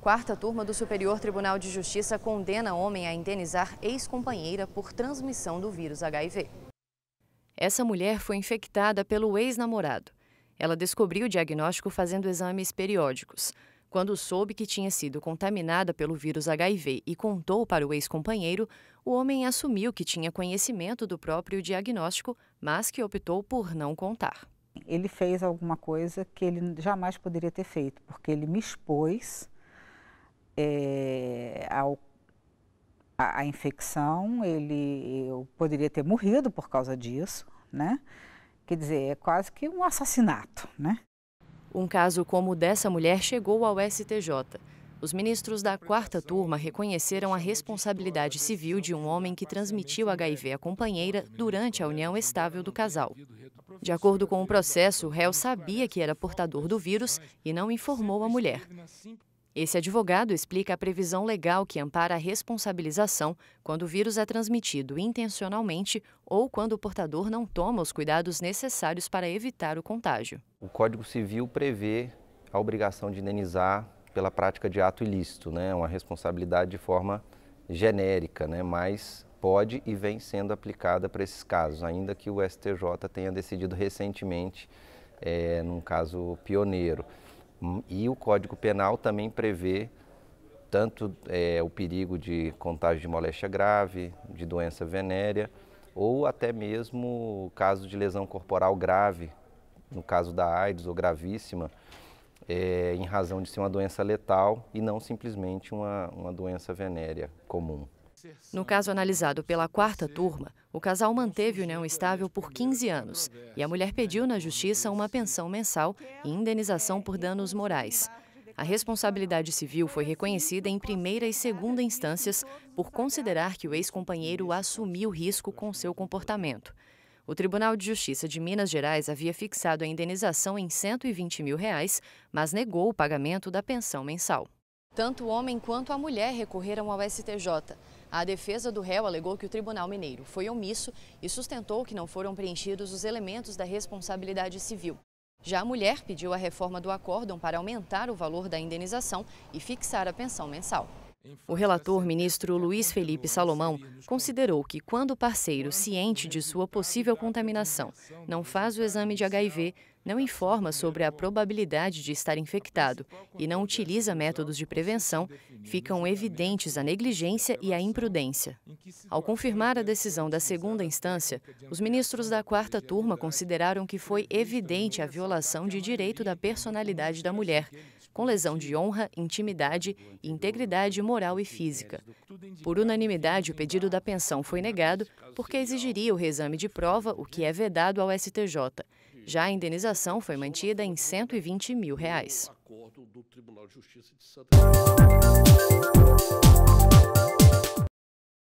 Quarta turma do Superior Tribunal de Justiça condena homem a indenizar ex-companheira por transmissão do vírus HIV. Essa mulher foi infectada pelo ex-namorado. Ela descobriu o diagnóstico fazendo exames periódicos. Quando soube que tinha sido contaminada pelo vírus HIV e contou para o ex-companheiro, o homem assumiu que tinha conhecimento do próprio diagnóstico, mas que optou por não contar. Ele fez alguma coisa que ele jamais poderia ter feito, porque ele me expôs é, ao, a, a, infecção, ele, eu poderia ter morrido por causa disso, né? Quer dizer, é quase que um assassinato, né? Um caso como o dessa mulher chegou ao STJ. Os ministros da quarta turma reconheceram a responsabilidade civil de um homem que transmitiu HIV à companheira durante a união estável do casal. De acordo com o processo, o réu sabia que era portador do vírus e não informou a mulher. Esse advogado explica a previsão legal que ampara a responsabilização quando o vírus é transmitido intencionalmente ou quando o portador não toma os cuidados necessários para evitar o contágio. O Código Civil prevê a obrigação de indenizar pela prática de ato ilícito, né? É uma responsabilidade de forma genérica, né? mas pode e vem sendo aplicada para esses casos, ainda que o STJ tenha decidido recentemente é, num caso pioneiro. Hum, e o Código Penal também prevê tanto é, o perigo de contágio de moléstia grave, de doença venérea, ou até mesmo o caso de lesão corporal grave, no caso da AIDS ou gravíssima, é, em razão de ser uma doença letal e não simplesmente uma, uma doença venérea comum. No caso analisado pela quarta turma, o casal manteve união estável por 15 anos e a mulher pediu na justiça uma pensão mensal e indenização por danos morais. A responsabilidade civil foi reconhecida em primeira e segunda instâncias por considerar que o ex-companheiro assumiu risco com seu comportamento. O Tribunal de Justiça de Minas Gerais havia fixado a indenização em 120 mil reais, mas negou o pagamento da pensão mensal. Tanto o homem quanto a mulher recorreram ao STJ. A defesa do réu alegou que o Tribunal Mineiro foi omisso e sustentou que não foram preenchidos os elementos da responsabilidade civil. Já a mulher pediu a reforma do acórdão para aumentar o valor da indenização e fixar a pensão mensal. O relator, ministro Luiz Felipe Salomão, considerou que quando o parceiro, ciente de sua possível contaminação, não faz o exame de HIV, não informa sobre a probabilidade de estar infectado e não utiliza métodos de prevenção, ficam evidentes a negligência e a imprudência. Ao confirmar a decisão da segunda instância, os ministros da quarta turma consideraram que foi evidente a violação de direito da personalidade da mulher, com lesão de honra, intimidade e integridade moral e física. Por unanimidade, o pedido da pensão foi negado porque exigiria o reexame de prova, o que é vedado ao STJ. Já a indenização foi mantida em 120 mil reais.